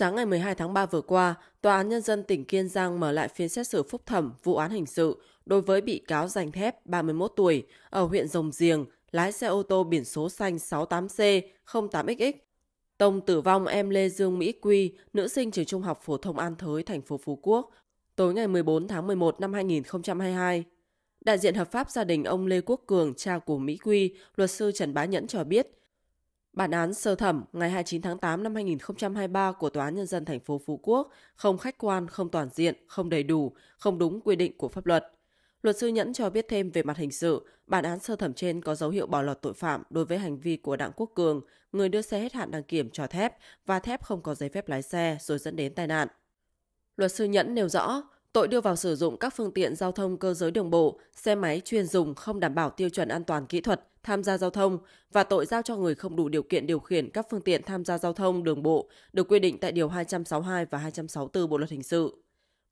Sáng ngày 12 tháng 3 vừa qua, Tòa án Nhân dân tỉnh Kiên Giang mở lại phiên xét xử phúc thẩm vụ án hình sự đối với bị cáo Giành Thép, 31 tuổi, ở huyện Rồng Giềng, lái xe ô tô biển số xanh 68C08XX. Tông tử vong em Lê Dương Mỹ Quy, nữ sinh trường trung học phổ thông An Thới, thành phố Phú Quốc, tối ngày 14 tháng 11 năm 2022. Đại diện hợp pháp gia đình ông Lê Quốc Cường, cha của Mỹ Quy, luật sư Trần Bá Nhẫn cho biết – Bản án sơ thẩm ngày 29 tháng 8 năm 2023 của Tòa án Nhân dân thành phố Phú Quốc không khách quan, không toàn diện, không đầy đủ, không đúng quy định của pháp luật. Luật sư Nhẫn cho biết thêm về mặt hình sự, bản án sơ thẩm trên có dấu hiệu bỏ lọt tội phạm đối với hành vi của Đặng Quốc Cường, người đưa xe hết hạn đăng kiểm cho thép và thép không có giấy phép lái xe rồi dẫn đến tai nạn. Luật sư Nhẫn nêu rõ, tội đưa vào sử dụng các phương tiện giao thông cơ giới đường bộ, xe máy chuyên dùng không đảm bảo tiêu chuẩn an toàn kỹ thuật tham gia giao thông và tội giao cho người không đủ điều kiện điều khiển các phương tiện tham gia giao thông đường bộ được quy định tại Điều 262 và 264 Bộ Luật Hình sự.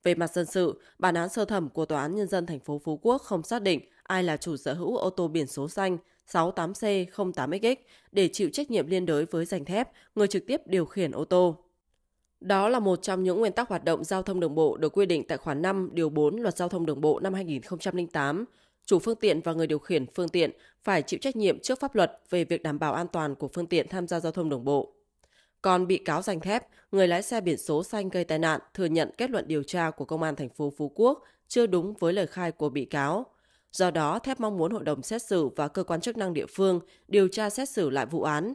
Về mặt dân sự, bản án sơ thẩm của Tòa án Nhân dân thành phố Phú Quốc không xác định ai là chủ sở hữu ô tô biển số xanh 68C08XX để chịu trách nhiệm liên đới với giành thép, người trực tiếp điều khiển ô tô. Đó là một trong những nguyên tắc hoạt động giao thông đường bộ được quy định tại khoản 5 điều 4 Luật Giao thông đường bộ năm 2008 chủ phương tiện và người điều khiển phương tiện phải chịu trách nhiệm trước pháp luật về việc đảm bảo an toàn của phương tiện tham gia giao thông đường bộ. Còn bị cáo danh thép, người lái xe biển số xanh gây tai nạn thừa nhận kết luận điều tra của công an thành phố Phú Quốc chưa đúng với lời khai của bị cáo. Do đó, thép mong muốn hội đồng xét xử và cơ quan chức năng địa phương điều tra xét xử lại vụ án.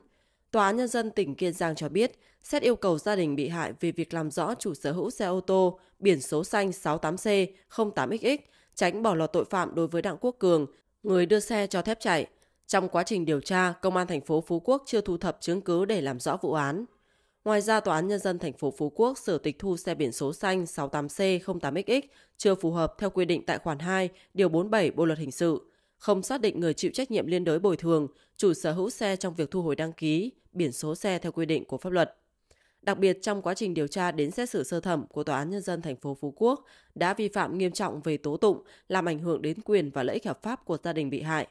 Tòa án nhân dân tỉnh Kiên Giang cho biết, xét yêu cầu gia đình bị hại về việc làm rõ chủ sở hữu xe ô tô biển số xanh 68C08XX tránh bỏ lọt tội phạm đối với Đặng Quốc Cường, người đưa xe cho thép chạy. Trong quá trình điều tra, công an thành phố Phú Quốc chưa thu thập chứng cứ để làm rõ vụ án. Ngoài ra, Tòa án Nhân dân thành phố Phú Quốc sửa tịch thu xe biển số xanh 68C08XX chưa phù hợp theo quy định tại khoản 2, điều 47 Bộ Luật Hình sự, không xác định người chịu trách nhiệm liên đới bồi thường, chủ sở hữu xe trong việc thu hồi đăng ký, biển số xe theo quy định của pháp luật đặc biệt trong quá trình điều tra đến xét xử sơ thẩm của Tòa án Nhân dân thành phố Phú Quốc đã vi phạm nghiêm trọng về tố tụng, làm ảnh hưởng đến quyền và lợi ích hợp pháp của gia đình bị hại.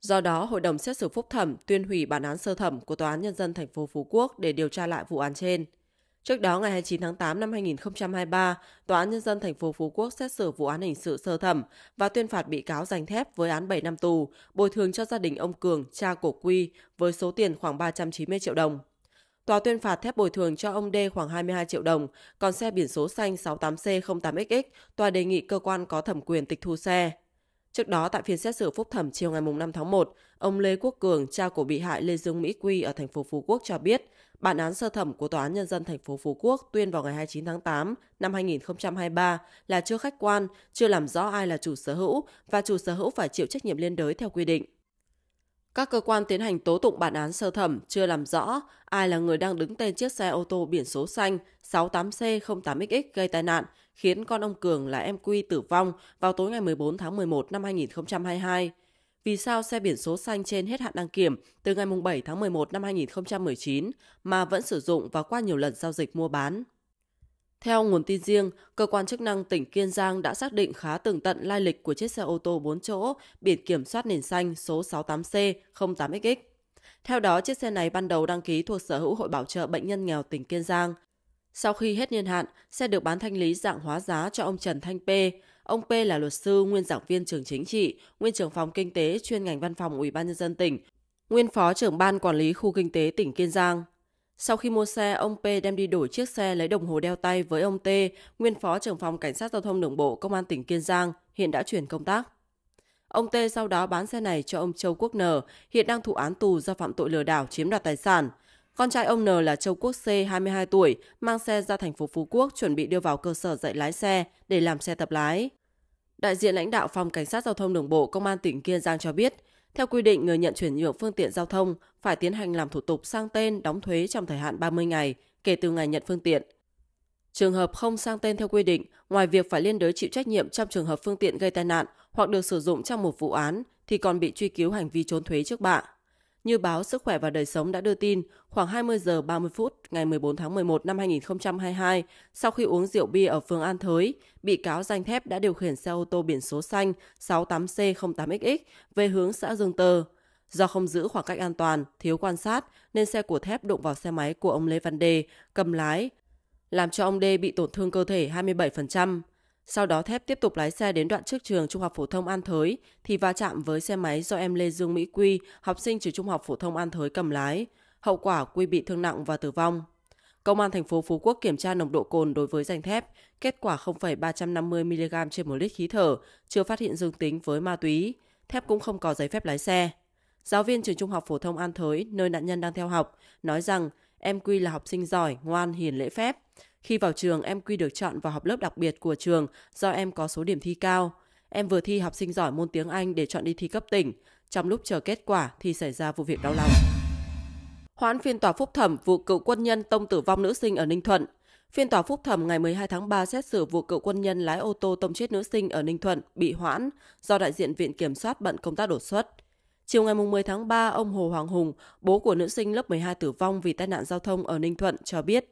Do đó, Hội đồng xét xử phúc thẩm tuyên hủy bản án sơ thẩm của Tòa án Nhân dân thành phố Phú Quốc để điều tra lại vụ án trên. Trước đó, ngày 29 tháng 8 năm 2023, Tòa án Nhân dân thành phố Phú Quốc xét xử vụ án hình sự sơ thẩm và tuyên phạt bị cáo giành thép với án 7 năm tù, bồi thường cho gia đình ông Cường, cha của Quy, với số tiền khoảng 390 triệu đồng. Tòa tuyên phạt thép bồi thường cho ông D khoảng 22 triệu đồng, còn xe biển số xanh 68C08XX, tòa đề nghị cơ quan có thẩm quyền tịch thu xe. Trước đó tại phiên xét xử phúc thẩm chiều ngày 5 tháng 1, ông Lê Quốc Cường, cha của bị hại Lê Dương Mỹ Quy ở thành phố Phú Quốc cho biết, bản án sơ thẩm của tòa án nhân dân thành phố Phú Quốc tuyên vào ngày 29 tháng 8 năm 2023 là chưa khách quan, chưa làm rõ ai là chủ sở hữu và chủ sở hữu phải chịu trách nhiệm liên đới theo quy định. Các cơ quan tiến hành tố tụng bản án sơ thẩm chưa làm rõ ai là người đang đứng tên chiếc xe ô tô biển số xanh 68C08XX gây tai nạn, khiến con ông Cường là em Quy tử vong vào tối ngày 14 tháng 11 năm 2022. Vì sao xe biển số xanh trên hết hạn đăng kiểm từ ngày 7 tháng 11 năm 2019 mà vẫn sử dụng và qua nhiều lần giao dịch mua bán? Theo nguồn tin riêng, cơ quan chức năng tỉnh Kiên Giang đã xác định khá tường tận lai lịch của chiếc xe ô tô 4 chỗ biển kiểm soát nền xanh số 68C08XX. Theo đó, chiếc xe này ban đầu đăng ký thuộc sở hữu Hội Bảo trợ Bệnh nhân nghèo tỉnh Kiên Giang. Sau khi hết niên hạn, xe được bán thanh lý dạng hóa giá cho ông Trần Thanh P. Ông P là luật sư, nguyên giảng viên trường chính trị, nguyên trưởng phòng kinh tế chuyên ngành văn phòng Ủy ban nhân dân tỉnh, nguyên phó trưởng ban quản lý khu kinh tế tỉnh Kiên Giang. Sau khi mua xe, ông P đem đi đổi chiếc xe lấy đồng hồ đeo tay với ông T, nguyên phó trưởng phòng cảnh sát giao thông đường bộ công an tỉnh Kiên Giang, hiện đã chuyển công tác. Ông T sau đó bán xe này cho ông Châu Quốc N, hiện đang thụ án tù do phạm tội lừa đảo chiếm đoạt tài sản. Con trai ông N là Châu Quốc C, 22 tuổi, mang xe ra thành phố Phú Quốc chuẩn bị đưa vào cơ sở dạy lái xe để làm xe tập lái. Đại diện lãnh đạo phòng cảnh sát giao thông đường bộ công an tỉnh Kiên Giang cho biết, theo quy định, người nhận chuyển nhượng phương tiện giao thông phải tiến hành làm thủ tục sang tên đóng thuế trong thời hạn 30 ngày kể từ ngày nhận phương tiện. Trường hợp không sang tên theo quy định, ngoài việc phải liên đới chịu trách nhiệm trong trường hợp phương tiện gây tai nạn hoặc được sử dụng trong một vụ án thì còn bị truy cứu hành vi trốn thuế trước bạ. Như báo Sức khỏe và Đời sống đã đưa tin, khoảng 20 giờ 30 phút ngày 14 tháng 11 năm 2022, sau khi uống rượu bia ở phường An Thới, bị cáo Danh Thép đã điều khiển xe ô tô biển số xanh 68C08XX về hướng xã Dương Tơ. Do không giữ khoảng cách an toàn, thiếu quan sát nên xe của Thép đụng vào xe máy của ông Lê Văn Đề cầm lái, làm cho ông Đê bị tổn thương cơ thể 27%. Sau đó Thép tiếp tục lái xe đến đoạn trước trường Trung học phổ thông An Thới thì va chạm với xe máy do em Lê Dương Mỹ Quy, học sinh trường Trung học phổ thông An Thới cầm lái. Hậu quả Quy bị thương nặng và tử vong. Công an thành phố Phú Quốc kiểm tra nồng độ cồn đối với danh thép, kết quả 0,350 mg trên một lít khí thở, chưa phát hiện dương tính với ma túy. Thép cũng không có giấy phép lái xe. Giáo viên trường Trung học phổ thông An Thới, nơi nạn nhân đang theo học, nói rằng Em Quy là học sinh giỏi, ngoan, hiền lễ phép. Khi vào trường, em Quy được chọn vào học lớp đặc biệt của trường do em có số điểm thi cao. Em vừa thi học sinh giỏi môn tiếng Anh để chọn đi thi cấp tỉnh. Trong lúc chờ kết quả thì xảy ra vụ việc đau lòng. Hoãn phiên tòa phúc thẩm vụ cựu quân nhân tông tử vong nữ sinh ở Ninh Thuận. Phiên tòa phúc thẩm ngày 12 tháng 3 xét xử vụ cựu quân nhân lái ô tô tông chết nữ sinh ở Ninh Thuận bị hoãn do đại diện Viện Kiểm soát bận công tác đột xuất. Chiều ngày 10 tháng 3, ông Hồ Hoàng Hùng, bố của nữ sinh lớp 12 tử vong vì tai nạn giao thông ở Ninh Thuận cho biết,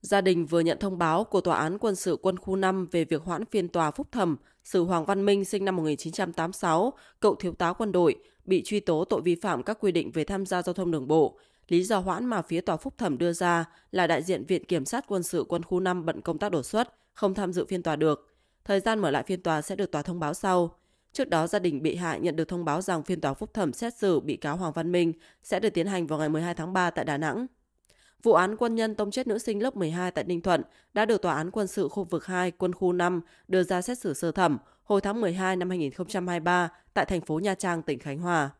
gia đình vừa nhận thông báo của Tòa án Quân sự Quân khu 5 về việc hoãn phiên tòa phúc thẩm xử Hoàng Văn Minh sinh năm 1986, cậu thiếu tá quân đội, bị truy tố tội vi phạm các quy định về tham gia giao thông đường bộ. Lý do hoãn mà phía tòa phúc thẩm đưa ra là đại diện Viện Kiểm sát Quân sự Quân khu 5 bận công tác đột xuất, không tham dự phiên tòa được. Thời gian mở lại phiên tòa sẽ được tòa thông báo sau. Trước đó, gia đình bị hại nhận được thông báo rằng phiên tòa phúc thẩm xét xử bị cáo Hoàng Văn Minh sẽ được tiến hành vào ngày 12 tháng 3 tại Đà Nẵng. Vụ án quân nhân tông chết nữ sinh lớp 12 tại Ninh Thuận đã được Tòa án Quân sự khu vực 2, quân khu 5 đưa ra xét xử sơ thẩm hồi tháng 12 năm 2023 tại thành phố Nha Trang, tỉnh Khánh Hòa.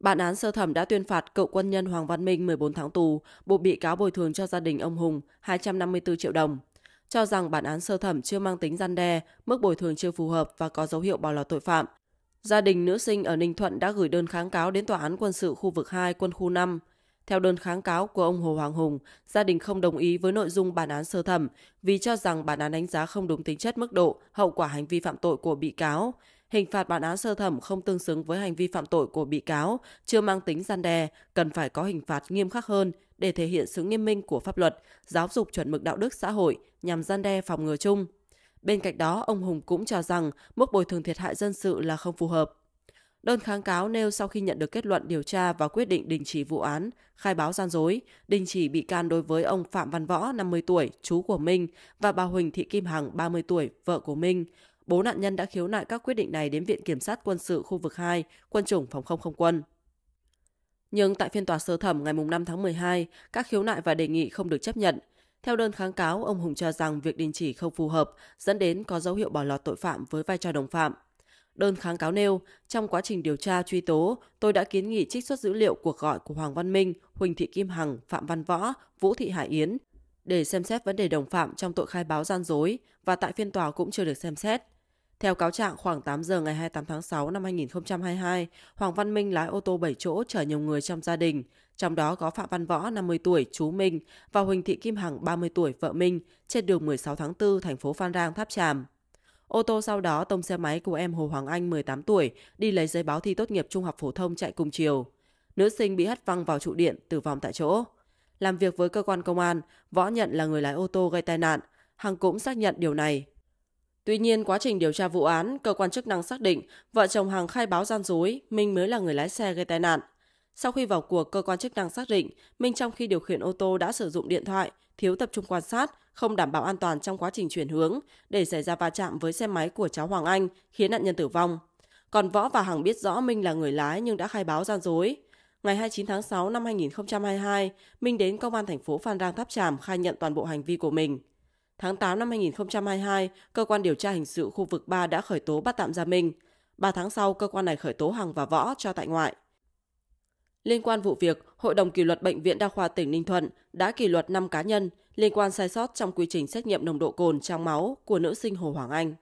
Bản án sơ thẩm đã tuyên phạt cựu quân nhân Hoàng Văn Minh 14 tháng tù, buộc bị cáo bồi thường cho gia đình ông Hùng 254 triệu đồng cho rằng bản án sơ thẩm chưa mang tính gian đe, mức bồi thường chưa phù hợp và có dấu hiệu bỏ lọt tội phạm. Gia đình nữ sinh ở Ninh Thuận đã gửi đơn kháng cáo đến Tòa án quân sự khu vực 2, quân khu 5. Theo đơn kháng cáo của ông Hồ Hoàng Hùng, gia đình không đồng ý với nội dung bản án sơ thẩm vì cho rằng bản án đánh giá không đúng tính chất mức độ, hậu quả hành vi phạm tội của bị cáo. Hình phạt bản án sơ thẩm không tương xứng với hành vi phạm tội của bị cáo, chưa mang tính gian đe, cần phải có hình phạt nghiêm khắc hơn, để thể hiện sự nghiêm minh của pháp luật, giáo dục chuẩn mực đạo đức xã hội nhằm gian đe phòng ngừa chung. Bên cạnh đó, ông Hùng cũng cho rằng mức bồi thường thiệt hại dân sự là không phù hợp. Đơn kháng cáo nêu sau khi nhận được kết luận điều tra và quyết định đình chỉ vụ án, khai báo gian dối, đình chỉ bị can đối với ông Phạm Văn Võ, 50 tuổi, chú của Minh, và bà Huỳnh Thị Kim Hằng, 30 tuổi, vợ của Minh. Bố nạn nhân đã khiếu nại các quyết định này đến Viện Kiểm sát Quân sự khu vực 2, Quân chủng Phòng không không quân. Nhưng tại phiên tòa sơ thẩm ngày 5 tháng 12, các khiếu nại và đề nghị không được chấp nhận. Theo đơn kháng cáo, ông Hùng cho rằng việc đình chỉ không phù hợp, dẫn đến có dấu hiệu bỏ lọt tội phạm với vai trò đồng phạm. Đơn kháng cáo nêu, trong quá trình điều tra truy tố, tôi đã kiến nghị trích xuất dữ liệu cuộc gọi của Hoàng Văn Minh, Huỳnh Thị Kim Hằng, Phạm Văn Võ, Vũ Thị Hải Yến để xem xét vấn đề đồng phạm trong tội khai báo gian dối và tại phiên tòa cũng chưa được xem xét. Theo cáo trạng, khoảng 8 giờ ngày 28 tháng 6 năm 2022, Hoàng Văn Minh lái ô tô 7 chỗ chở nhiều người trong gia đình, trong đó có Phạm Văn Võ 50 tuổi, chú Minh và Huỳnh Thị Kim Hằng 30 tuổi, vợ Minh, trên đường 16 tháng 4, thành phố Phan Rang, Tháp Tràm. Ô tô sau đó tông xe máy của em Hồ Hoàng Anh 18 tuổi đi lấy giấy báo thi tốt nghiệp trung học phổ thông chạy cùng chiều. Nữ sinh bị hất văng vào trụ điện, tử vong tại chỗ. Làm việc với cơ quan công an, Võ nhận là người lái ô tô gây tai nạn. Hằng cũng xác nhận điều này Tuy nhiên, quá trình điều tra vụ án, cơ quan chức năng xác định vợ chồng Hằng khai báo gian dối, Minh mới là người lái xe gây tai nạn. Sau khi vào cuộc, cơ quan chức năng xác định Minh trong khi điều khiển ô tô đã sử dụng điện thoại, thiếu tập trung quan sát, không đảm bảo an toàn trong quá trình chuyển hướng để xảy ra va chạm với xe máy của cháu Hoàng Anh, khiến nạn nhân tử vong. Còn Võ và Hằng biết rõ Minh là người lái nhưng đã khai báo gian dối. Ngày 29 tháng 6 năm 2022, Minh đến công an thành phố Phan Rang Tháp Tràm khai nhận toàn bộ hành vi của mình. Tháng 8 năm 2022, cơ quan điều tra hình sự khu vực 3 đã khởi tố bắt tạm giam Minh. 3 tháng sau, cơ quan này khởi tố Hằng và Võ cho tại ngoại. Liên quan vụ việc, Hội đồng kỷ luật Bệnh viện Đa khoa tỉnh Ninh Thuận đã kỷ luật 5 cá nhân liên quan sai sót trong quy trình xét nghiệm nồng độ cồn trong máu của nữ sinh Hồ Hoàng Anh.